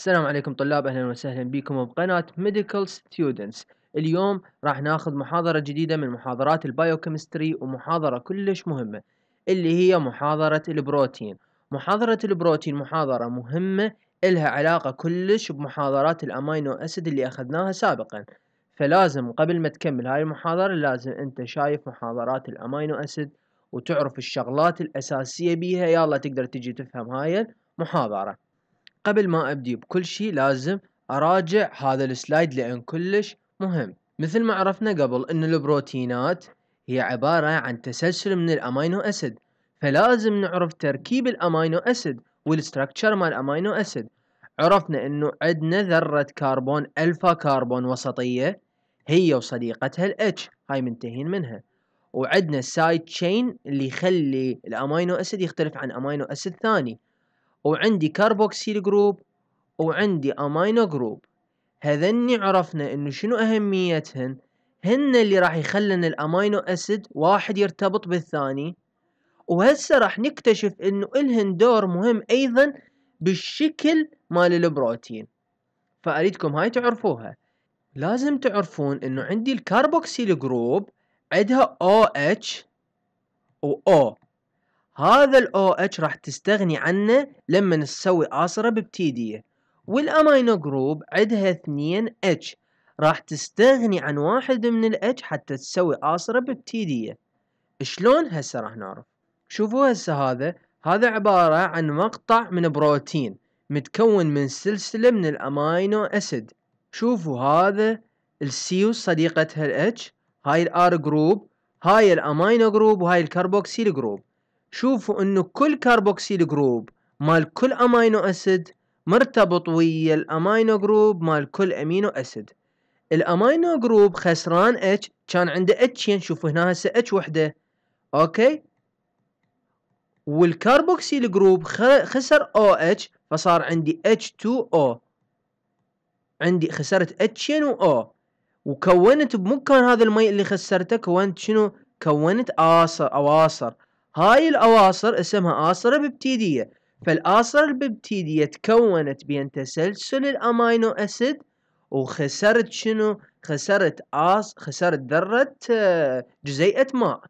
السلام عليكم طلاب اهلا وسهلا بكم بقناة ميديكال ستودنتس اليوم راح ناخذ محاضرة جديدة من محاضرات البايوكيمستري ومحاضرة كلش مهمة اللي هي محاضرة البروتين محاضرة البروتين محاضرة مهمة إلها علاقة كلش بمحاضرات الأمينو أسيد اللي أخذناها سابقا فلازم قبل ما تكمل هاي المحاضرة لازم أنت شايف محاضرات الأمينو أسيد وتعرف الشغلات الأساسية بيها يلا تقدر تجي تفهم هاي المحاضرة قبل ما ابدي بكل شيء لازم اراجع هذا السلايد لان كلش مهم مثل ما عرفنا قبل ان البروتينات هي عبارة عن تسلسل من الامينو اسيد فلازم نعرف تركيب الامينو اسيد والستركتشر مال الامينو اسيد عرفنا انه عندنا ذرة كربون الفا كربون وسطية هي وصديقتها الاتش هاي منتهين منها وعندنا سايد تشين اللي يخلي الامينو اسيد يختلف عن امينو اسيد ثاني وعندي كاربوكسيل جروب وعندي امينو جروب هذني عرفنا انه شنو اهميتهن هن اللي راح يخلن الامينو اسيد واحد يرتبط بالثاني وهسه راح نكتشف انه الهن دور مهم ايضا بالشكل مال البروتين فاريدكم هاي تعرفوها لازم تعرفون انه عندي الكربوكسيل جروب عندها او OH اتش و O هذا ال OH راح تستغني عنه لما نسوي آسرة ببتيدية والأمينو جروب عندها اثنين H راح تستغني عن واحد من ال H حتى تسوي آسرة ببتيدية شلون هسه راح نعرف شوفوا هسه هذا هذا عبارة عن مقطع من بروتين متكون من سلسلة من الأمينو أسيد شوفوا هذا السيو صديقتها الاتش هاي الار جروب هاي الامينو جروب وهاي الكربوكسيل جروب شوفوا انه كل كاربوكسيل جروب مال كل امينو اسيد مرتبط ويا الامينو جروب مال كل امينو اسيد الامينو جروب خسران اتش كان عنده اتشين يعني شوفوا هنا هسه اتش وحده اوكي والكاربوكسيل جروب خسر او اتش فصار عندي اتش 2 او عندي خسرت اتشين و او وكونت بمكان هذا المي اللي خسرته كونت شنو كونت اصر اواصر هاي الأواصر اسمها آصرة ببتيدية فالآصرة الببتيدية تكونت بين تسلسل الأمينو أسيد وخسرت شنو؟ خسرت آس خسرت ذرة آه، جزيئة ماء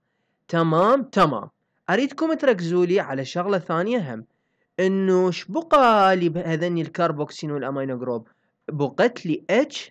تمام تمام أريدكم تركزوا لي على شغلة ثانية هم إنه شبقى لي بهذني الكربوكسين والأمينو جروب بقت لي H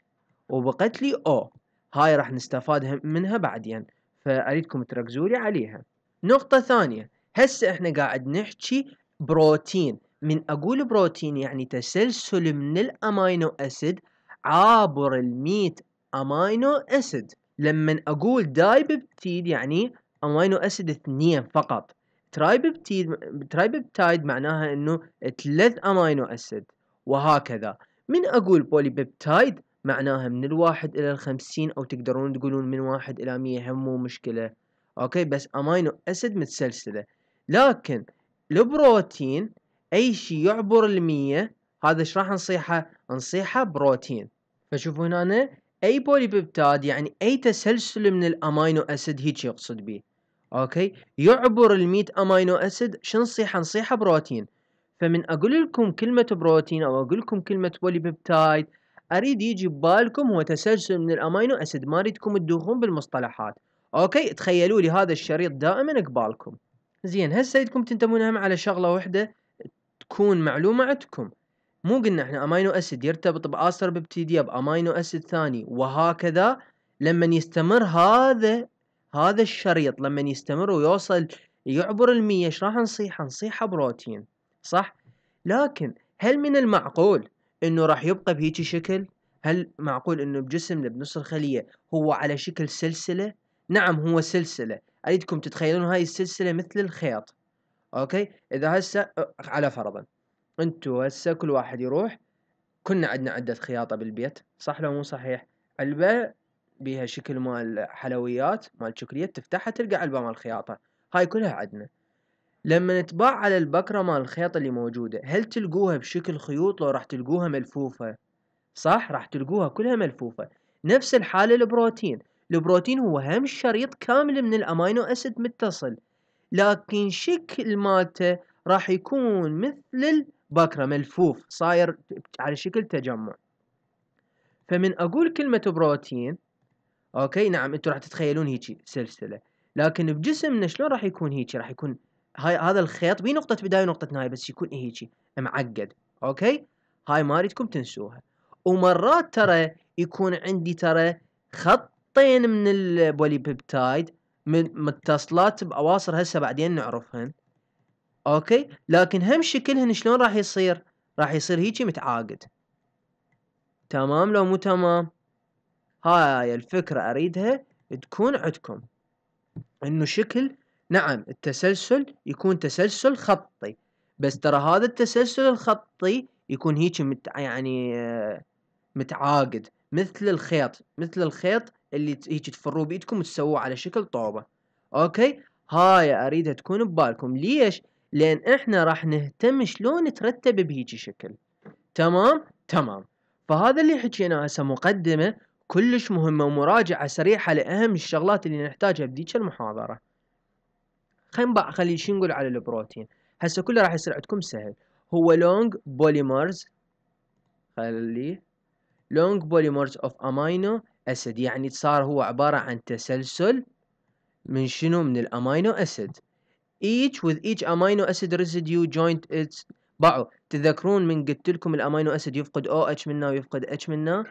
وبقت لي O هاي راح نستفاد منها بعدين فاريدكم تركزوا لي عليها نقطة ثانية هسه احنا قاعد نحكي بروتين من اقول بروتين يعني تسلسل من الامينو اسيد عابر الميت امينو اسيد لما اقول دايببتيد يعني امينو اسيد اثنين فقط ترايببتيد ترايببتايد معناها انه ثلاث امينو اسيد وهكذا من اقول بوليبيبتايد معناها من الواحد الى الخمسين او تقدرون تقولون من واحد الى مية هم مو مشكلة اوكي بس امينو اسيد متسلسله لكن البروتين اي شيء يعبر المية هذا ايش راح نصيحه نصيحه بروتين فشوفوا هنا أنا اي بولي بيبتاد يعني اي تسلسل من الامينو اسيد هيك يقصد به اوكي يعبر ال امينو اسيد شو نصيحه نصيحه بروتين فمن اقول لكم كلمه بروتين او اقول لكم كلمه بولي بيبتايد اريد يجي ببالكم هو تسلسل من الامينو اسيد ما اريدكم تدوخون بالمصطلحات اوكي تخيلوا لي هذا الشريط دائما قبالكم زين هسه يدكم تنتبهون هم على شغله واحده تكون معلومه عندكم مو قلنا احنا امينو اسيد يرتبط باثر ببتيديا بامينو اسيد ثاني وهكذا لما يستمر هذا هذا الشريط لما يستمر ويوصل يعبر المية ايش راح نصيح نصيحه بروتين صح لكن هل من المعقول انه راح يبقى بهيجي شكل هل معقول انه بجسمنا بنص الخليه هو على شكل سلسله نعم هو سلسلة أريدكم تتخيلون هاي السلسلة مثل الخيط أوكي إذا هسه على فرضا أنتوا هسه كل واحد يروح كنا عندنا عدة خياطة بالبيت صح لو مو صحيح علبة بيها شكل مال حلويات مال شوكليت تفتحها تلقى علبة مال خياطة هاي كلها عندنا لما نتباع على البكرة مال الخياطة اللي موجودة هل تلقوها بشكل خيوط لو راح تلقوها ملفوفة صح راح تلقوها كلها ملفوفة نفس الحالة البروتين البروتين هو هم شريط كامل من الامينو اسيد متصل لكن شكل مالته راح يكون مثل البكره ملفوف صاير على شكل تجمع فمن اقول كلمه بروتين اوكي نعم انتم راح تتخيلون هيجي سلسله لكن بجسمنا شلون راح يكون هيجي راح يكون هاي هذا الخيط بي نقطه بدايه ونقطه نهايه بس يكون هيجي معقد اوكي هاي ما اريدكم تنسوها ومرات ترى يكون عندي ترى خط طين من البولي بيبتايد متصلات بأواصر هسه بعدين نعرفهن اوكي لكن هم شكلهن شلون راح يصير راح يصير هيجي متعاقد تمام لو مو تمام هاي الفكرة اريدها تكون عندكم انه شكل نعم التسلسل يكون تسلسل خطي بس ترى هذا التسلسل الخطي يكون هيك مت... يعني آه، متعاقد مثل الخيط مثل الخيط اللي هيك تفروه بايدكم وتسووه على شكل طوبه اوكي هاي اريدها تكون ببالكم ليش لان احنا راح نهتم شلون ترتب بهيجي شكل تمام تمام فهذا اللي حكيناه هسه مقدمه كلش مهمه ومراجعه سريعه لاهم الشغلات اللي نحتاجها بديك المحاضره خلينا خلي شو نقول على البروتين هسه كله راح يصير عندكم سهل هو لونج بوليمرز خلي لونج بوليمرز اوف امينو اسيد يعني صار هو عبارة عن تسلسل من شنو من الامينو اسيد each with each amino acid residue joint its باعوا تذكرون من قلت لكم الامينو اسيد يفقد او اتش منا ويفقد اتش منا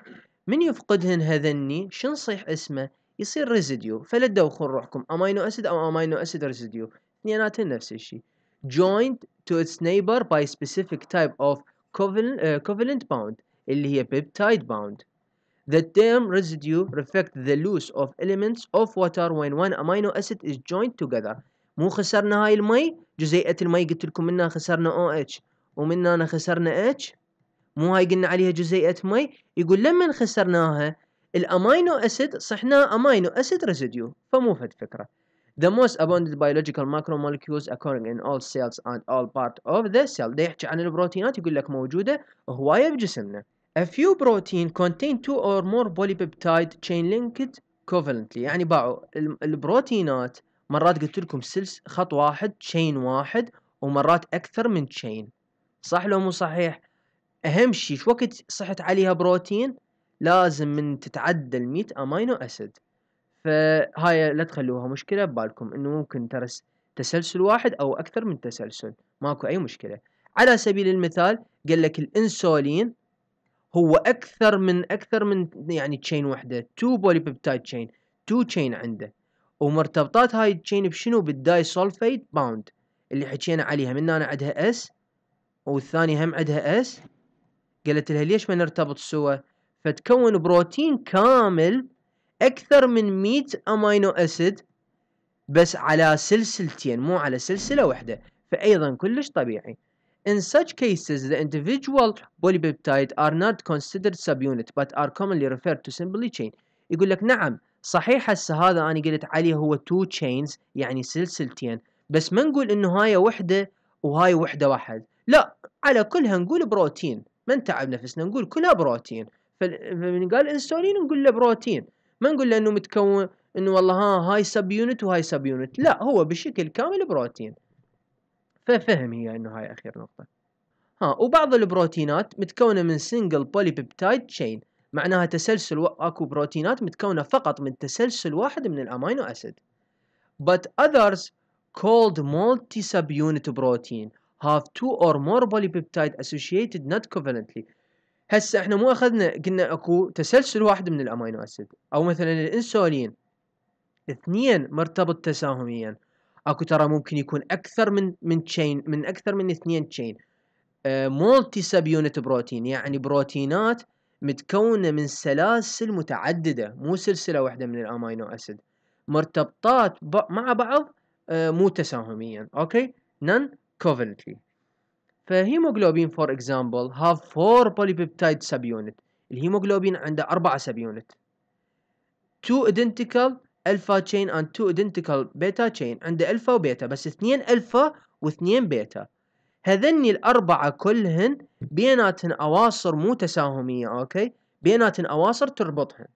من يفقدهن هذني شن صيح اسمه يصير ريزيديو فلا تدوخون روحكم امينو اسيد او امينو اسيد ريزيديو اثنيناتهم نفس الشيء joined to its neighbor by specific type of covalent, uh, covalent bond اللي هي peptide bound The term residue reflects the loss of elements of water when one amino acid is joined together. مو خسرنا هاي المي جزيئة المي قلت لكم منها خسرنا OH ومنها خسرنا H مو هاي قلنا عليها جزيئة مي يقول لما خسرناها الامينو اسيد صحنا امينو اسيد ريزيديو فمو فد فكرة The most abundant biological macromolecules occurring in all cells and all part of the cell ده يحكي عن البروتينات يقول لك موجودة هواية بجسمنا A few protein contain two or more polypeptide chain linked covalently يعني باعوا البروتينات مرات قلت لكم سلس خط واحد chain واحد ومرات اكثر من chain صح لو مو صحيح اهم شيء شو وقت صحت عليها بروتين لازم من تتعدى ال امينو اسيد فهاي لا تخلوها مشكله ببالكم انه ممكن ترى تسلسل واحد او اكثر من تسلسل ماكو اي مشكله على سبيل المثال قال لك الانسولين هو اكثر من اكثر من يعني تشين وحده تو بولي بيبتايد تشين تو تشين عنده ومرتبطات هاي التشين بشنو بالداي سولفيت باوند اللي حكينا عليها من انا عندها اس والثاني هم عندها اس قالت لها ليش ما نرتبط سوا فتكون بروتين كامل اكثر من 100 امينو اسيد بس على سلسلتين مو على سلسله واحده فايضا كلش طبيعي In such cases, the individual polypeptide are not considered subunit but are commonly referred to simply chain. يقول لك نعم صحيح هسه هذا أنا قلت عليه هو two chains يعني سلسلتين بس ما نقول إنه هاي وحدة وهاي وحدة واحد لا على كلها نقول بروتين ما نتعب نفسنا نقول كلها بروتين فمن قال انسولين نقول له بروتين ما نقول لأنه انه متكون انه والله ها هاي سب يونت وهاي سب يونت لا هو بشكل كامل بروتين ففهم هي انه هاي اخير نقطه ها وبعض البروتينات متكونه من سنجل بيبتايد تشين معناها تسلسل اكو بروتينات متكونه فقط من تسلسل واحد من الامينو اسيد but others called multi subunit protein have two or more polypeptide associated not covalently هسه احنا مو اخذنا قلنا اكو تسلسل واحد من الامينو اسيد او مثلا الانسولين اثنين مرتبط تساهميا اكو ترى ممكن يكون اكثر من من تشين من اكثر من اثنين تشين مولتي سب يونت بروتين يعني بروتينات متكونة من سلاسل متعددة مو سلسلة واحدة من الأمينو أسيد مرتبطات مع بعض آه، مو تساهميا أوكي non covalently فهيموغلوبين اكزامبل هاف فور بوليبيبتايد سب subunit الهيموغلوبين عنده أربعة subunit تو ايدنتيكال الفا تشين اند تو ايدنتيكال بيتا تشين عنده الفا وبيتا بس اثنين الفا واثنين بيتا هذني الاربعه كلهن بيناتن اواصر مو تساهميه اوكي بيناتن اواصر تربطهن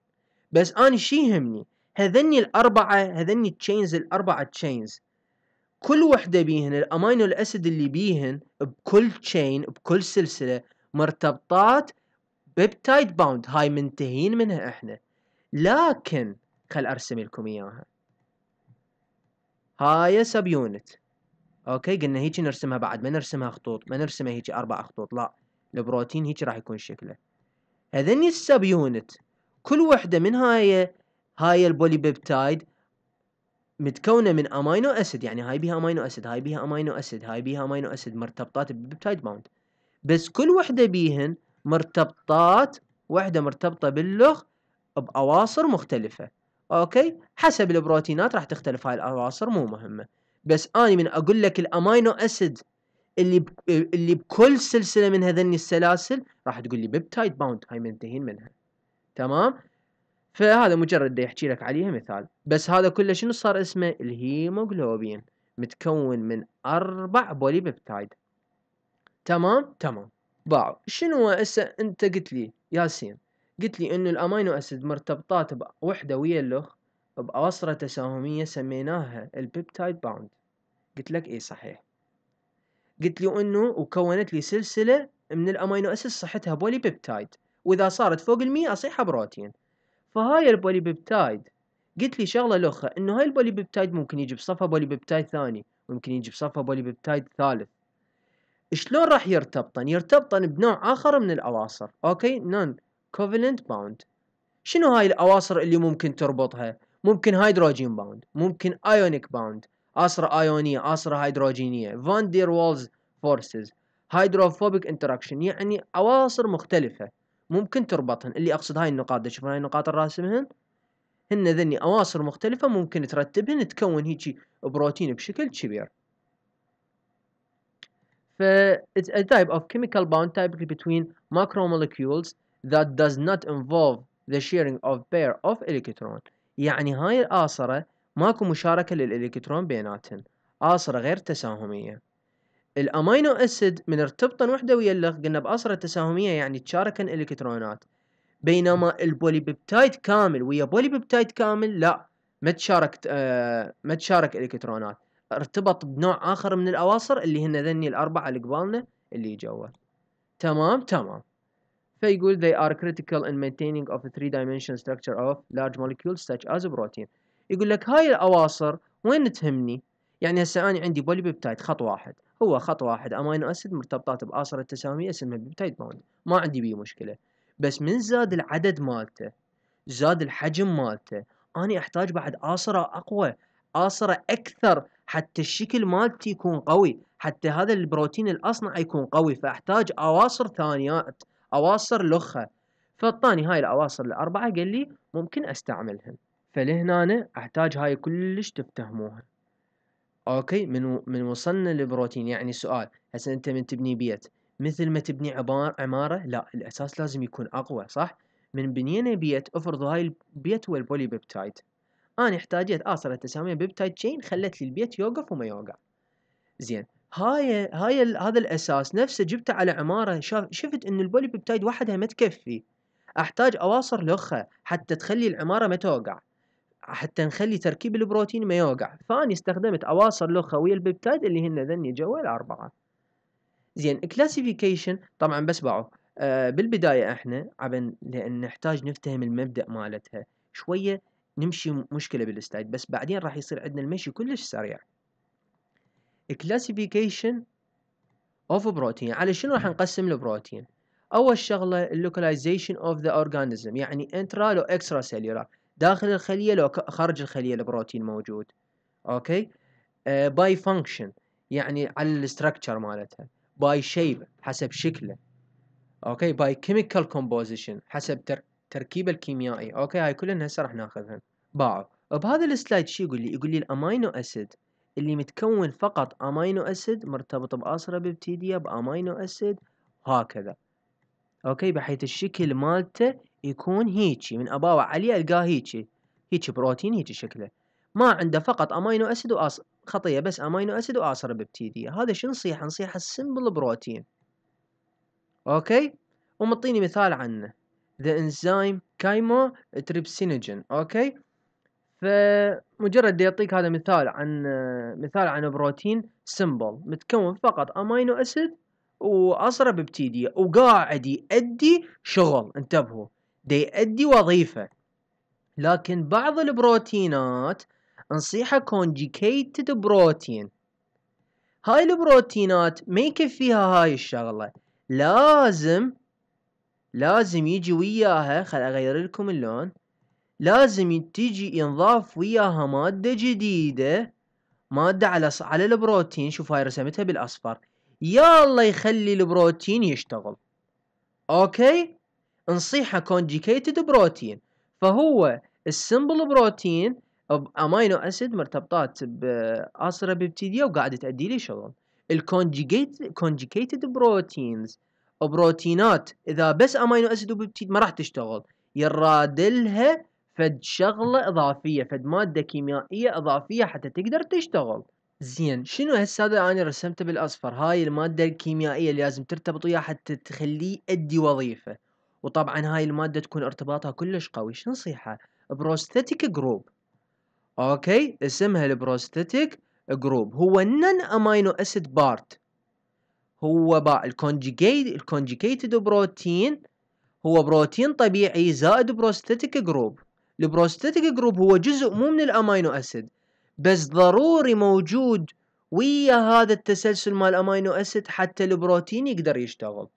بس انا شي يهمني هذني الاربعه هذني تشينز الاربعه تشينز كل وحده بيهن الامينو الاسيد اللي بيهن بكل تشين بكل سلسله مرتبطات بيبتايد باوند هاي منتهين منها احنا لكن خل ارسم لكم اياها هاي سب يونت اوكي قلنا هيك نرسمها بعد ما نرسمها خطوط ما نرسمها هيك اربع خطوط لا البروتين هيك راح يكون شكله هذني السب يونت كل وحده من هاي هاي البوليبيبتايد متكونه من امينو اسيد يعني هاي بيها امينو اسيد هاي بيها امينو اسيد هاي بيها امينو اسيد مرتبطات ببيبتايد باوند بس كل وحده بيهن مرتبطات وحده مرتبطه باللغ باواصر مختلفه اوكي حسب البروتينات راح تختلف هاي العناصر مو مهمه بس اني من اقول لك الامينو اسيد اللي ب... اللي بكل سلسله من هذني السلاسل راح تقول لي بيبتايد باوند هاي منتهين منها تمام فهذا مجرد يحكي لك عليها مثال بس هذا كله شنو صار اسمه الهيموغلوبين متكون من اربع بولي بيبتايد تمام تمام باو شنو هسه انت قلت لي ياسين قلت لي انه الامينو اسيد مرتبطات بوحدة ويا اللخ بأوصرة تساهمية سميناها البيبتايد باوند قلت لك اي صحيح قلت لي انه وكونت لي سلسلة من الامينو اسيد صحتها بولي بيبتايد واذا صارت فوق المية اصيحها بروتين فهاي البولي بيبتايد قلت لي شغله لخه انه هاي البولي بيبتايد ممكن يجي بصفة بولي بيبتايد ثاني ممكن يجي بصفة بولي بيبتايد ثالث شلون راح يرتبطن يرتبطن بنوع اخر من الاواصر اوكي نون كوفالنت باوند شنو هاي الاواصر اللي ممكن تربطها ممكن هيدروجين باوند ممكن ايونيك باوند اصره ايونية اصره هيدروجينية فان دير وولز فورسز هيدروفوبيك انتراكشن يعني اواصر مختلفة ممكن تربطهن اللي اقصد هاي النقاط تشوفون هاي النقاط الراسمهن هن ذني اواصر مختلفة ممكن ترتبهن تكون هيجي بروتين بشكل كبير ف it's a type of chemical bond typically between macromolecules that does not involve the sharing of pair of electron يعني هاي الآصرة ماكو مشاركة للإلكترون بيناتهم آصرة غير تساهمية الأمينو أسيد من ارتبطن وحدة ويا اللغ قلنا بآصرة تساهمية يعني تشاركن إلكترونات بينما البوليبيبتايد كامل ويا بوليبيبتايد كامل لا ما تشارك آه ما تشارك الكترونات ارتبط بنوع اخر من الاواصر اللي هن ذني الاربعه اللي قبالنا اللي جوا تمام تمام فيقول they are critical in maintaining of a three dimensional structure of large molecules such as a protein يقول لك هاي الأواصر وين تهمني يعني هسه أنا عندي بولي بيبتايد خط واحد هو خط واحد أمينو أسيد مرتبطات بآصر التسامية اسمها بيبتايد بوند ما عندي بيه مشكلة بس من زاد العدد مالته زاد الحجم مالته أنا أحتاج بعد آصرة أقوى آصرة أكثر حتى الشكل مالتي يكون قوي حتى هذا البروتين الأصنع يكون قوي فأحتاج أواصر ثانيات اواصر لخه فاعطاني هاي الاواصر الاربعه قال لي ممكن استعملهم فلهنا احتاج هاي كلش تفتهموها اوكي من من وصلنا للبروتين يعني سؤال هسه انت من تبني بيت مثل ما تبني عماره لا الاساس لازم يكون اقوى صح من بنينا بيت افرض هاي البيت هو البولي بيبتايد انا احتاجيت اصلا تساوي بيبتايد تشين خلت لي البيت يوقف وما يوقع زين هاي هاي هذا الاساس نفسه جبته على عماره شفت ان البولي بيبتايد وحدها ما تكفي احتاج اواصر لخه حتى تخلي العماره ما توقع حتى نخلي تركيب البروتين ما يوقع فاني استخدمت اواصر لخه ويا البيبتايد اللي هن ذني جوا الاربعه زين كلاسيفيكيشن طبعا بس باعوا آه بالبدايه احنا عبن لان نحتاج نفتهم المبدا مالتها شويه نمشي مشكله بالستايد بس بعدين راح يصير عندنا المشي كلش سريع classification of protein يعني على شنو راح نقسم البروتين اول شغله اللوكاليزيشن اوف ذا اورجانيزم يعني انترا لو اكسترا سيلولار داخل الخليه لو خارج الخليه البروتين موجود اوكي باي uh, فانكشن يعني على الاستراكشر مالتها باي شيب حسب شكله اوكي باي كيميكال كومبوزيشن حسب تر... تركيبه الكيميائي اوكي هاي كلها هسه راح ناخذها باو بهذا السلايد شو يقول لي يقول لي الامينو اسيد اللي متكون فقط امينو اسيد مرتبط بأسرة ببتيديا بامينو اسيد هكذا اوكي بحيث الشكل مالته يكون هيجي من اباوع عليا القاه هيجي هيجي بروتين هيجي شكله ما عنده فقط امينو اسيد واص خطيه بس امينو اسيد واعصره ببتيديه هذا شو نصيحه نصيحه السمبل بروتين اوكي ومطيني مثال عنه the enzyme chymotrypsinogen اوكي فمجرد يعطيك هذا مثال عن مثال عن بروتين سمبل متكون فقط امينو اسيد واصره ببتيدية وقاعد يؤدي شغل انتبهوا دي يؤدي وظيفه لكن بعض البروتينات نصيحه كونجيكيتد بروتين هاي البروتينات ما يكفيها هاي الشغله لازم لازم يجي وياها خل اغير لكم اللون لازم تيجي ينضاف وياها مادة جديدة مادة على على البروتين شوف هاي رسمتها بالاصفر يا الله يخلي البروتين يشتغل اوكي نصيحه كونجيكيتد بروتين فهو السمبل بروتين امينو اسيد مرتبطات باصره بيبتيديا وقاعده تادي لي شغل الكونجيكيتد كونجيكيتد بروتينز بروتينات اذا بس امينو اسيد وبيبتيد ما راح تشتغل يرادلها فد شغله اضافيه فد ماده كيميائيه اضافيه حتى تقدر تشتغل زين شنو هسه هذا انا رسمته بالاصفر هاي الماده الكيميائيه اللي لازم ترتبط وياها حتى تخليه ادي وظيفه وطبعا هاي الماده تكون ارتباطها كلش قوي شنو نصيحه بروستاتيك جروب اوكي اسمها البروستاتيك جروب هو النن امينو اسيد بارت هو با الكونجيجيت الكونجيجيتد بروتين هو بروتين طبيعي زائد بروستاتيك جروب البروستاتيك جروب هو جزء مو من الامينو اسيد بس ضروري موجود ويا هذا التسلسل مال الامينو اسيد حتى البروتين يقدر يشتغل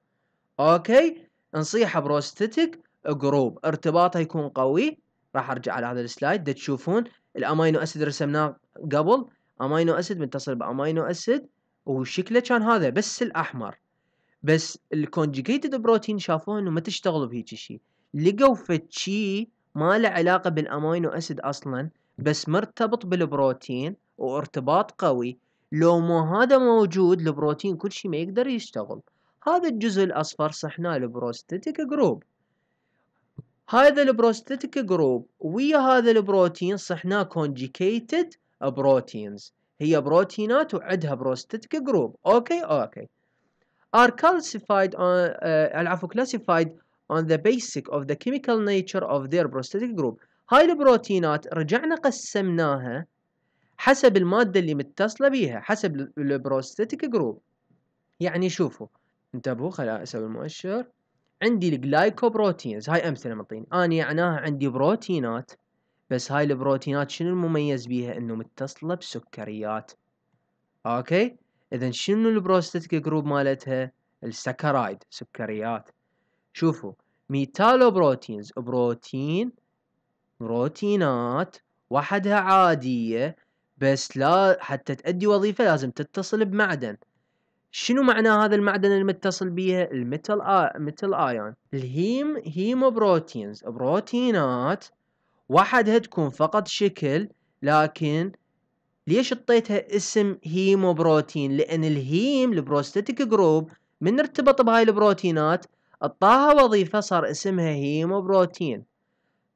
اوكي نصيحه بروستاتيك جروب ارتباطها يكون قوي راح ارجع على هذا السلايد تشوفون الامينو اسيد رسمناه قبل امينو اسيد متصل بامينو اسيد وشكله كان هذا بس الاحمر بس الكونجيكيتد بروتين شافوه انه ما تشتغل بهيج شيء لقوا فتشي ما له علاقة بالأمينو أسيد أصلا بس مرتبط بالبروتين وارتباط قوي لو ما هذا موجود البروتين كل شيء ما يقدر يشتغل هذا الجزء الأصفر صحناه البروستاتيك جروب هذا البروستاتيك جروب ويا هذا البروتين صحناه كونجيكيتد بروتينز هي بروتينات وعدها بروستاتيك جروب اوكي اوكي are آه، classified on uh, العفو classified on the basic of the chemical nature of their prosthetic group هاي البروتينات رجعنا قسمناها حسب المادة اللي متصلة بيها حسب البروستاتيك جروب يعني شوفوا انتبهوا خلا اسوي المؤشر عندي الجلايكوبروتينز هاي امثلة مطين انا يعناها عندي بروتينات بس هاي البروتينات شنو المميز بيها انه متصلة بسكريات اوكي اذا شنو البروستاتيك جروب مالتها السكرايد سكريات شوفوا ميتالو بروتينز بروتين بروتينات وحدها عادية بس لا حتى تأدي وظيفة لازم تتصل بمعدن شنو معنى هذا المعدن المتصل بيها الميتال آ... ميتال ايون الهيم هيموبروتينز بروتينات وحدها تكون فقط شكل لكن ليش اعطيتها اسم هيموبروتين لان الهيم البروستاتيك جروب من ارتبط بهاي البروتينات الطاها وظيفة صار اسمها هيموبروتين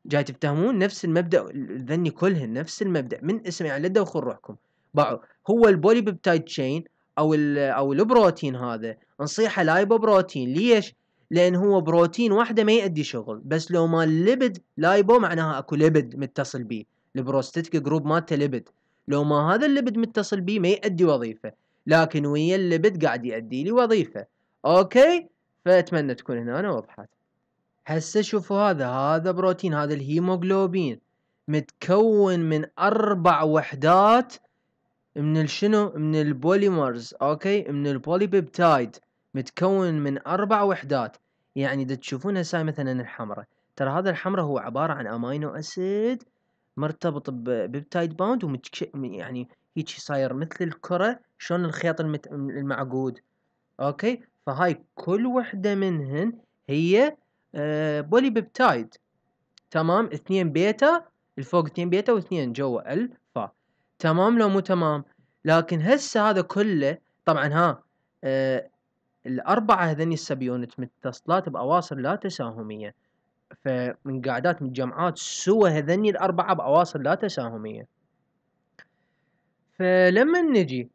جاي تفتهمون نفس المبدا ذني كلهن نفس المبدا من اسم يعني لا تدوخون روحكم باعوا هو البولي بيبتايد تشين او ال او البروتين هذا نصيحه لايبو بروتين ليش؟ لان هو بروتين وحده ما يؤدي شغل بس لو ما الليبد لايبو معناها اكو ليبد متصل بيه البروستيتك جروب مالته ليبد لو ما هذا الليبد متصل بيه ما يؤدي وظيفه لكن ويا الليبد قاعد يؤدي لي وظيفه اوكي فأتمنى تكون هنا أنا وضحت هسه شوفوا هذا هذا بروتين هذا الهيموغلوبين متكون من أربع وحدات من الشنو من البوليمرز أوكي من البوليبيبتايد متكون من أربع وحدات يعني اذا تشوفون هسه مثلا الحمراء ترى هذا الحمراء هو عبارة عن أمينو أسيد مرتبط ببيبتايد باوند ومتش يعني هيك صاير مثل الكرة شلون الخيط المت... المعقود اوكي فهاي كل وحدة منهن هي بولي آه، بيبتايد تمام اثنين بيتا الفوق اثنين بيتا واثنين جوا الفا تمام لو مو تمام لكن هسه هذا كله طبعا ها آه، الأربعة هذني السبيونت متصلات بأواصر لا تساهمية فمن من متجمعات سوى هذني الأربعة بأواصر لا تساهمية فلما نجي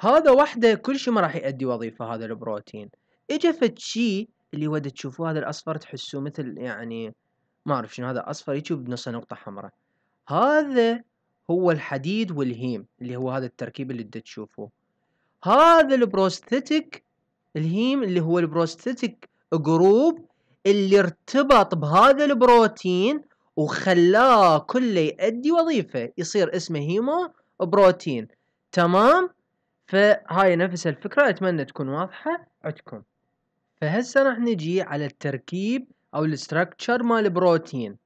هذا وحده كل شيء ما راح يؤدي وظيفه هذا البروتين اجى فد شيء اللي ود تشوفوه هذا الاصفر تحسوه مثل يعني ما اعرف شنو هذا اصفر يشوف بنصه نقطه حمراء هذا هو الحديد والهيم اللي هو هذا التركيب اللي دا تشوفوه هذا البروستيتيك الهيم اللي هو البروستيتيك جروب اللي ارتبط بهذا البروتين وخلاه كله يؤدي وظيفة يصير اسمه هيمو بروتين تمام فهاي نفس الفكرة أتمنى تكون واضحة عندكم فهسه راح نجي على التركيب أو الستركتشر مال البروتين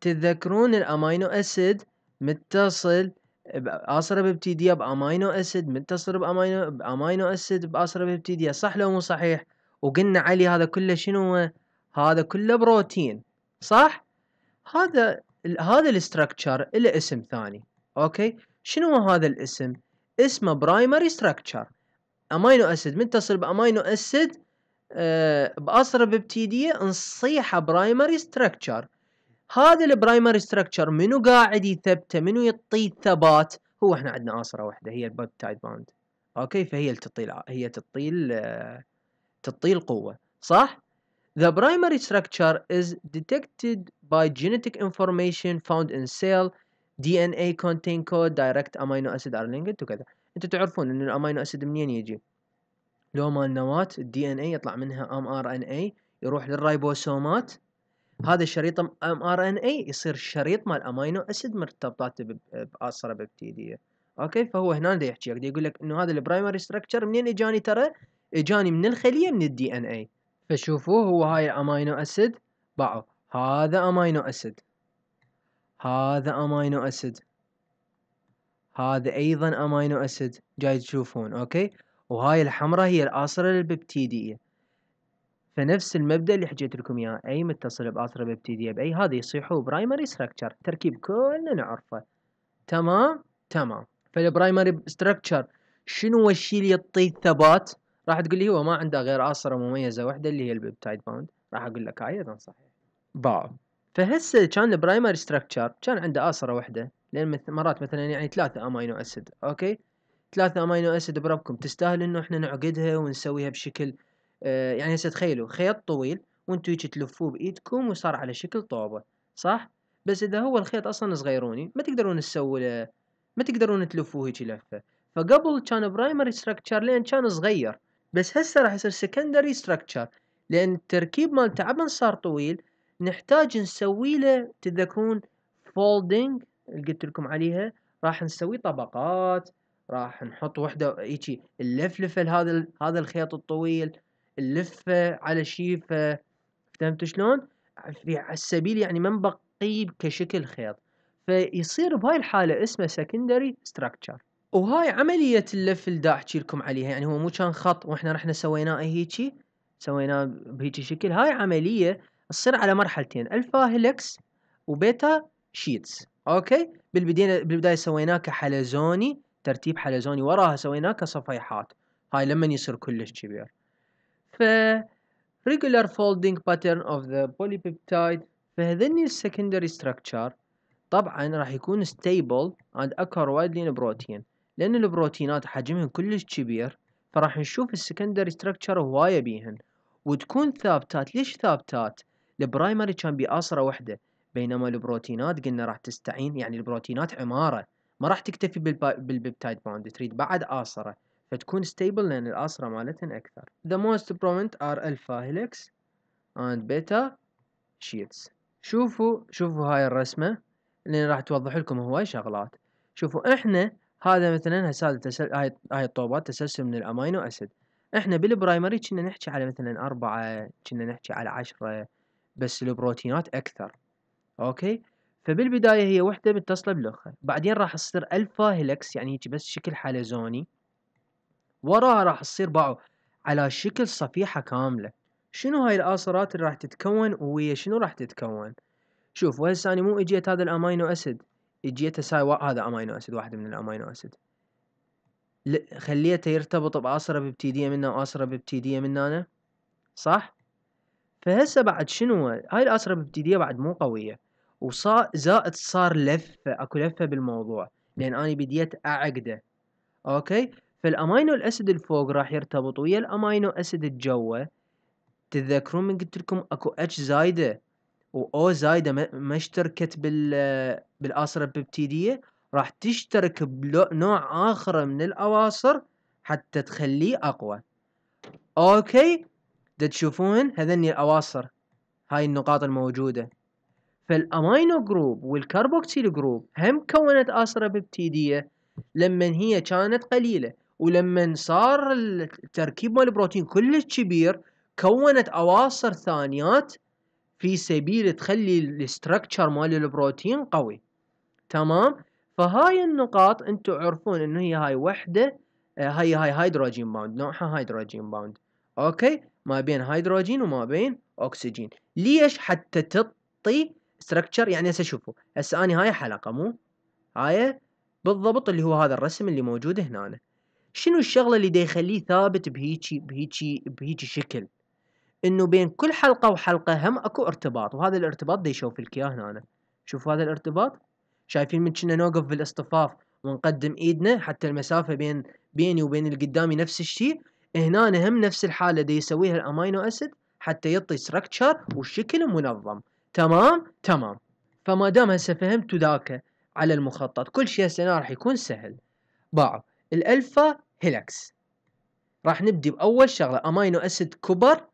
تتذكرون الأمينو أسيد متصل بأسرة بابتدية بأمينو أسيد متصل بأمينو بأمينو أسيد بأسرة بابتدية صح لو مو صحيح وقلنا علي هذا كله شنو هذا كله بروتين صح هذا هذا الستركتشر له اسم ثاني اوكي شنو هذا الاسم اسمه برايمري ستراكشر امينو اسيد متصل بامينو اسيد آه، باصره ببتيديه نصيحة برايمري ستراكشر هذا البرايمري ستراكشر منو قاعد يثبته منو يعطيه الثبات هو احنا عندنا اسره واحده هي البوبتايد باند اوكي فهي تطيل هي تطيل تطيل قوه صح The primary structure is detected by genetic information found in cell دي ان اي كونتين كود دايركت امينو اسيد ار لينكد وكذا انت تعرفون ان الامينو اسيد منين يجي لو مال نواة الدي ان اي يطلع منها ام ار ان اي يروح للرايبوسومات هذا الشريط ام ار ان اي يصير شريط مال امينو اسيد مرتبطات باصره ببتيديه اوكي فهو هنا دا يحكي لك يقول لك انه هذا البرايمري ستراكشر منين اجاني ترى اجاني من الخليه من الدي ان اي فشوفوا هو هاي الامينو اسيد باعوا هذا امينو اسيد هذا امينو اسيد هذا ايضا امينو اسيد جاي تشوفون اوكي وهاي الحمراء هي الاصرة الببتيدية فنفس المبدا اللي حجيت لكم اياه اي متصل باصرة ببتيديه باي هذا هو برايمري ستراكشر تركيب كلنا نعرفه تمام تمام فالبرايمري ستراكشر شنو الشيء اللي يعطيه ثبات راح تقول لي هو ما عنده غير اصره مميزه واحده اللي هي البيبتايد باوند راح اقول لك هاي ايضا صحيح باو فهسه كان البرايمري ستراكشر كان عنده اسره واحده لان مرات مثلا يعني ثلاثه امينو اسيد اوكي ثلاثه امينو اسيد بربكم تستاهل انه احنا نعقدها ونسويها بشكل آه يعني هسه تخيلوا خيط طويل وانتم هيك تلفوه بايدكم وصار على شكل طوبه صح بس اذا هو الخيط اصلا صغيروني ما تقدرون تسووا له ما تقدرون تلفوه هيك لفه فقبل كان برايمري ستراكشر لان كان صغير بس هسه راح يصير سكندري ستراكشر لان التركيب مالته عبن صار طويل نحتاج نسوي له تذكرون فولدنج اللي قلت لكم عليها راح نسوي طبقات راح نحط وحده هيجي اللفلفه لهذا هذا الخيط الطويل اللفه على شيفه فهمتوا شلون؟ في على السبيل يعني من بقي كشكل خيط فيصير بهاي الحاله اسمه سكندري ستراكشر وهاي عملية اللف اللي دا احكي لكم عليها يعني هو مو كان خط واحنا رحنا سويناه هيجي سويناه بهيجي شكل هاي عملية تصير على مرحلتين الفا هيلكس وبيتا شيتس اوكي بالبدايه بالبدايه سويناه كحلزوني ترتيب حلزوني وراها سويناه كصفيحات هاي لما يصير كلش كبير ف regular folding pattern of the polypeptide فهذني السكندري ستراكشر طبعا راح يكون ستيبل عند occur وايد لين بروتين لان البروتينات حجمهن كلش كبير فراح نشوف السكندري ستراكشر هواية بيهن وتكون ثابتات ليش ثابتات البرايمري كان بأسرة واحدة بينما البروتينات قلنا راح تستعين يعني البروتينات عمارة ما راح تكتفي بالبيبتايد بوند تريد بعد آسرة فتكون ستيبل لأن الآسرة مالتن أكثر The most prominent are alpha helix and beta sheets شوفوا شوفوا هاي الرسمة لأن راح توضح لكم هواي شغلات شوفوا احنا هذا مثلا هسه تسل... هاي هاي الطوبات تسلسل من الامينو اسيد احنا بالبرايمري كنا نحكي على مثلا أربعة كنا نحكي على عشرة بس البروتينات أكثر أوكي فبالبداية هي وحدة متصلة بالأخرى بعدين راح تصير ألفا هيلكس يعني هيك بس شكل حلزوني وراها راح تصير باعو على شكل صفيحة كاملة شنو هاي الآصرات اللي راح تتكون ويا شنو راح تتكون شوف وهسه أنا مو إجيت هذا الأمينو أسيد إجيت ساي هذا أمينو أسيد واحد من الأمينو أسيد خليته يرتبط بآصرة ببتيدية منه وآصرة ببتيدية من هنا صح فهسه بعد شنو هاي الاسره الابتدائيه بعد مو قويه وصار زائد صار لفه اكو لفه بالموضوع لان انا بديت اعقده اوكي فالامينو الاسيد الفوق راح يرتبط ويا الامينو اسيد الجوا تتذكرون من قلت لكم اكو اتش زايده واو زايده ما اشتركت بال بالاسره الببتيديه راح تشترك بنوع اخر من الاواصر حتى تخليه اقوى اوكي تشوفون هذني الأواصر هاي النقاط الموجودة فالأمينو جروب والكربوكسيل جروب هم كونت آسرة ببتيدية لما هي كانت قليلة ولما صار التركيب مال البروتين كلش كبير كونت أواصر ثانيات في سبيل تخلي الاستراكشر مال البروتين قوي تمام فهاي النقاط انتم عرفون انه هي هاي وحده هاي هاي هيدروجين باوند نوعها هيدروجين باوند اوكي ما بين هيدروجين وما بين اكسجين ليش حتى تعطي ستراكشر يعني هسه شوفوا هسه اني هاي حلقه مو هاي بالضبط اللي هو هذا الرسم اللي موجود هنا أنا. شنو الشغله اللي دا يخليه ثابت بهيجي بهيجي بهيجي شكل انه بين كل حلقه وحلقه هم اكو ارتباط وهذا الارتباط دا يشوف لك اياه هنا أنا. شوفوا هذا الارتباط شايفين من كنا نوقف بالاصطفاف ونقدم ايدنا حتى المسافه بين بيني وبين اللي قدامي نفس الشيء هنا هم نفس الحالة دي يسويها الامينو اسيد حتى يعطي ستراكشر وشكل منظم تمام تمام فما دام هسه فهمتوا ذاك على المخطط كل شيء هسه راح يكون سهل باعوا الالفا هيلكس راح نبدي باول شغله امينو اسيد كبر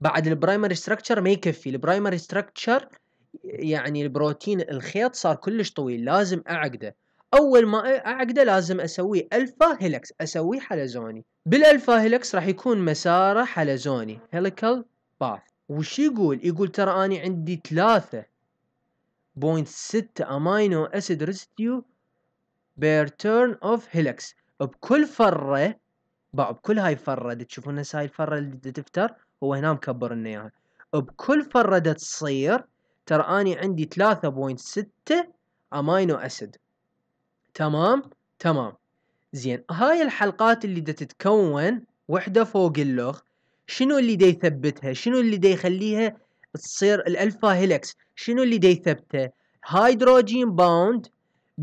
بعد البرايمري ستراكشر ما يكفي البرايمري ستراكشر يعني البروتين الخيط صار كلش طويل لازم اعقده اول ما اعقده لازم اسويه الفا هيلكس اسويه حلزوني بالالفا هيلكس راح يكون مساره حلزوني هيليكال باث وش يقول يقول ترى اني عندي 3.6 امينو اسيد ريسيديو بير تيرن اوف هيلكس بكل فرة باع بكل هاي فرة تشوفون هسه هاي الفرة اللي تفتر هو هنا مكبر لنا اياها بكل فرة تصير ترى اني عندي 3.6 امينو اسيد تمام تمام زين هاي الحلقات اللي دا تتكون وحده فوق اللخ شنو اللي دا يثبتها شنو اللي دا يخليها تصير الالفا هيلكس شنو اللي دا يثبته هيدروجين باوند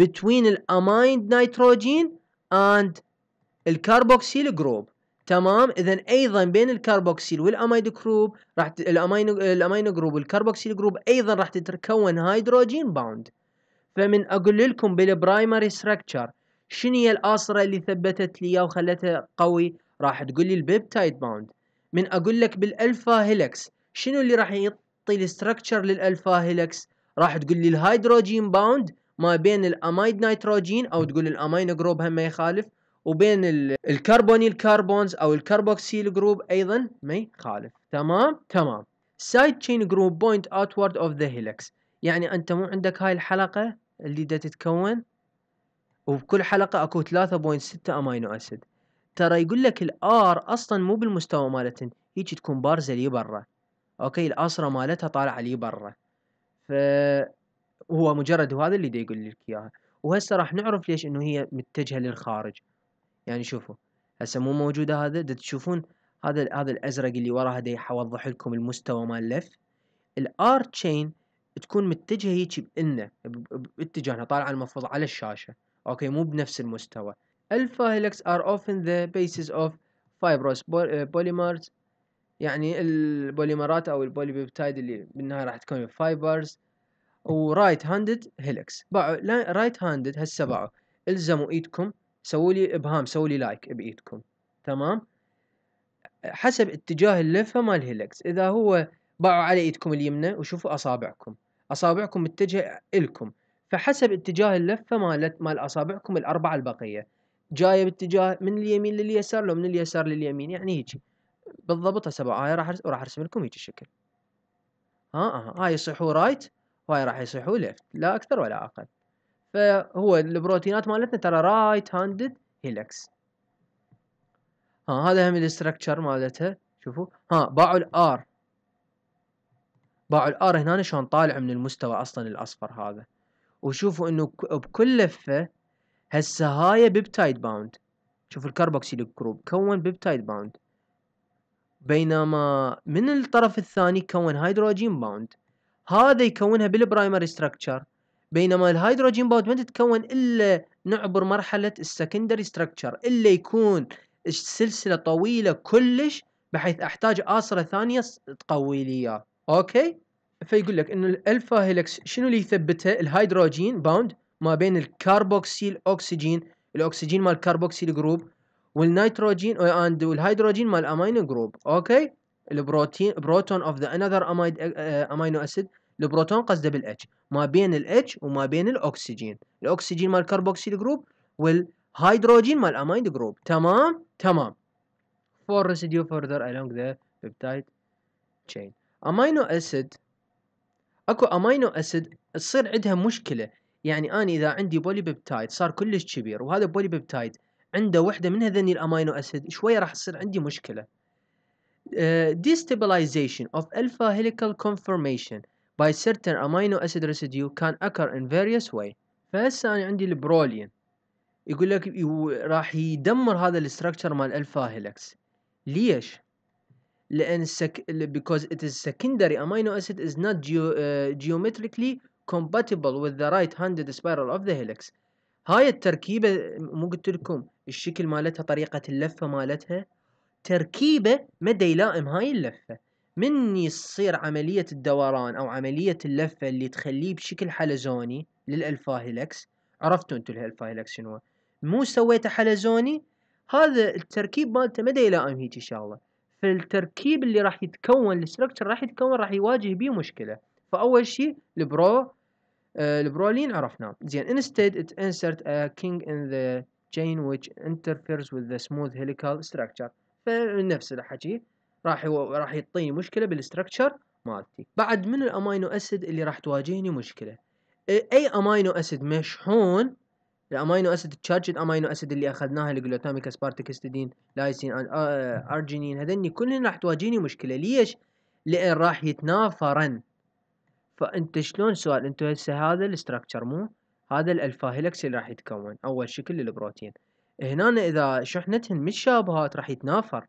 between الاميند نيتروجين and الكربوكسيل جروب تمام اذا ايضا بين الكربوكسيل والاميد جروب راح الامينو الامينو جروب والكربوكسيل جروب ايضا راح تتكون هيدروجين باوند فمن اقول لكم بالبرايمري ستراكشر شنو هي الاسره اللي ثبتت لي وخلتها قوي راح تقول لي البيبتايد باوند من اقول لك بالالفا هيلكس شنو اللي راح يعطي الاستراكشر للالفا هيلكس راح تقول لي الهيدروجين باوند ما بين الامايد نيتروجين او تقول الامين جروب هم ما يخالف وبين الكربونيل كاربونز او الكربوكسيل جروب ايضا ما يخالف تمام تمام سايد تشين جروب بوينت اوتورد اوف ذا هيلكس يعني انت مو عندك هاي الحلقه اللي دا تتكون وبكل حلقة اكو 3.6 امينو اسيد ترى يقول لك الار اصلا مو بالمستوى مالتن هيك تكون بارزة لي برا اوكي الاسرة مالتها طالعة لي برا ف هو مجرد وهذا اللي دا يقول لك اياها وهسه راح نعرف ليش انه هي متجهة للخارج يعني شوفوا هسه مو موجودة هذا دا تشوفون هذا هذا الازرق اللي وراها دا يوضح لكم المستوى مال لف الار تشين تكون متجهه هيك بإنه باتجاهنا طالعه المفروض على الشاشه اوكي مو بنفس المستوى الفا هيلكس ار اوفن ذا بيسز اوف فايبروس بوليمرز يعني البوليمرات او البوليبيبتايد اللي بالنهايه راح تكون فايبرز ورايت هاندد هيلكس باعوا رايت هاندد هسه باعوا الزموا ايدكم سووا لي ابهام سووا لي لايك بايدكم تمام حسب اتجاه اللفه مال هيلكس اذا هو باعوا على ايدكم اليمنى وشوفوا اصابعكم اصابعكم متجهه الكم فحسب اتجاه اللفه مالت مال اصابعكم الاربعه البقيه جايه باتجاه من اليمين لليسار لو من اليسار لليمين يعني هيك بالضبط هسه هاي راح راح ارسم لكم هيك الشكل ها ها هاي يصيحوا رايت وهاي راح يصيحوا ليفت لا اكثر ولا اقل فهو البروتينات مالتنا ترى رايت هاندد هيلكس ها هذا هم الاستراكشر مالتها شوفوا ها باعوا الار باعوا الار هنا شلون طالع من المستوى اصلا الاصفر هذا وشوفوا انه بكل لفه هسه هاي بيبتايد باوند شوف الكربوكسيل جروب كون بيبتايد باوند بينما من الطرف الثاني كون هيدروجين باوند هذا يكونها بالبرايمري ستراكشر بينما الهيدروجين باوند ما تتكون الا نعبر مرحله السكندري ستراكشر الا يكون السلسله طويله كلش بحيث احتاج اسره ثانيه تقوي لي اياه اوكي فيقول لك انه الالفا هيلكس شنو اللي يثبتها الهيدروجين باوند ما بين الكربوكسيل اوكسجين الاكسجين مال الكربوكسيل جروب والنيتروجين اند والهيدروجين مال امينو جروب اوكي البروتين بروتون اوف ذا انذر امينو اسيد البروتون قصده بالاتش ما بين الاتش وما بين الاكسجين الاكسجين مال الكربوكسيل جروب والهيدروجين مال امينو جروب تمام تمام for residue further along the peptide chain amino acid اكو امينو اسيد تصير عندها مشكله يعني انا اذا عندي بولي بيبتايد صار كلش كبير وهذا البولي بيبتايد عنده وحده من هذني الامينو اسيد شويه راح تصير عندي مشكله آه، destabilization اوف الفا هيليكال كونفورميشن باي سيرتن امينو اسيد ريسيديو كان اكر ان فيريوس واي فهسه انا عندي البرولين يقول لك راح يدمر هذا الاستراكشر مال الفا هيليكس ليش لأن سك... because it is secondary amino acid is not ge uh, آه، geometrically compatible with the right-handed spiral of the helix. هاي التركيبة مو قلت لكم الشكل مالتها طريقة اللفة مالتها تركيبة مدى يلائم هاي اللفة من يصير عملية الدوران أو عملية اللفة اللي تخليه بشكل حلزوني للألفا هيلكس عرفتوا انتم الألفا هيلكس شنو مو سويته حلزوني هذا التركيب مالته مدى يلائم هيك إن شاء الله فالتركيب اللي راح يتكون الستركتشر راح يتكون راح يواجه بيه مشكله فاول شيء البرو البرولين آه، عرفناه زين instead it insert a king in the chain which interferes with the smooth helical structure فنفس الحكي راح راح يعطيني مشكله بالستركتشر مالتي بعد من الامينو اسيد اللي راح تواجهني مشكله اي امينو اسيد مشحون الامينو اسيد التشارجد امينو اسيد اللي اخذناها الجلوتاميك اسبارتيك استيدين لايسين آه، ارجينين هذني كلهن راح تواجهني مشكله ليش لان راح يتنافرن فانت شلون سؤال انت هسه هذا الاستراكشر مو هذا الالفا هيلكس اللي راح يتكون اول شكل للبروتين هنا اذا شحنتهن متشابهات راح يتنافر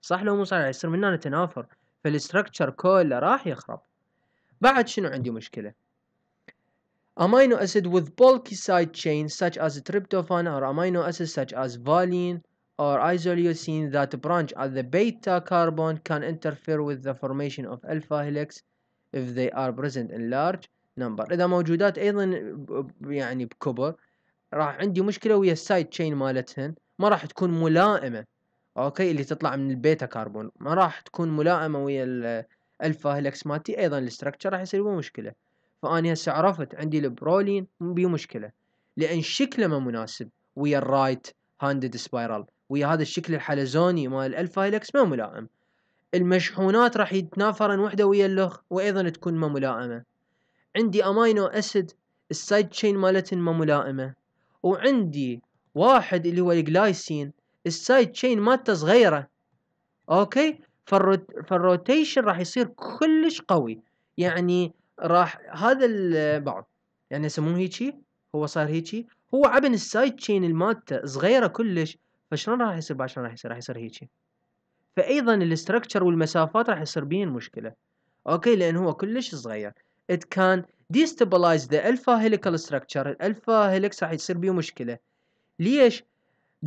صح لو مو صح راح يصير مننا تنافر فالاستراكشر كله راح يخرب بعد شنو عندي مشكله Amino acid with bulky side chains such as tryptophan or amino acids such as valine or isoleucine that branch at the beta carbon can interfere with the formation of alpha helix if they are present in large number إذا موجودات أيضا يعني بكبر راح عندي مشكلة ويا السايد تشين مالتهن ما راح تكون ملائمة أوكي اللي تطلع من البيتا كربون ما راح تكون ملائمة ويا الألفا هيلكس مالتي أيضا الاستراكشر راح يصير مشكلة فأنا هسه عرفت عندي البرولين بيه مشكلة لأن شكله ما مناسب ويا الرايت هاندد سبايرال ويا هذا الشكل الحلزوني مال الالفا هيلكس ما ملائم المشحونات راح يتنافرن وحده ويا اللخ وايضا تكون ما ملائمه عندي امينو اسيد السايد تشين مالتهن ما ملائمه وعندي واحد اللي هو الجلايسين السايد تشين مالته صغيره اوكي فالروتيشن راح يصير كلش قوي يعني راح هذا البعض يعني يسموه هيجي هو صار هيجي هو عبن السايد تشين المالته صغيره كلش فشلون راح يصير بعد شلون راح يصير راح يصير هيجي فايضا الاستراكشر والمسافات راح يصير بين مشكله اوكي لان هو كلش صغير it can destabilize the alpha helical structure الالفا هيليكس راح يصير بيه مشكله ليش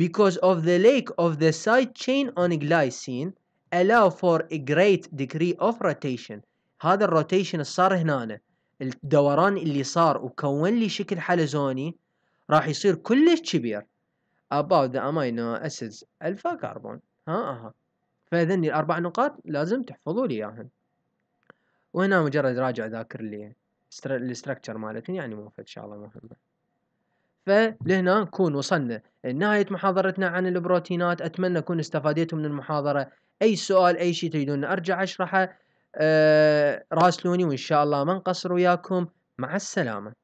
because of the lack of the side chain on glycine allow for a great degree of rotation هذا الروتيشن الصار هنا الدوران اللي صار وكون لي شكل حلزوني راح يصير كلش كبير about the amino acids الفا كربون ها اها فذني الاربع نقاط لازم تحفظوا لي اياهم وهنا مجرد راجع ذاكر لي الاستراكشر مالتني يعني مو ان شاء الله مهمه فلهنا نكون وصلنا لنهاية محاضرتنا عن البروتينات أتمنى أكون استفاديتوا من المحاضرة أي سؤال أي شيء تريدون أرجع أشرحه آه، راسلوني وان شاء الله ما نقصر وياكم مع السلامه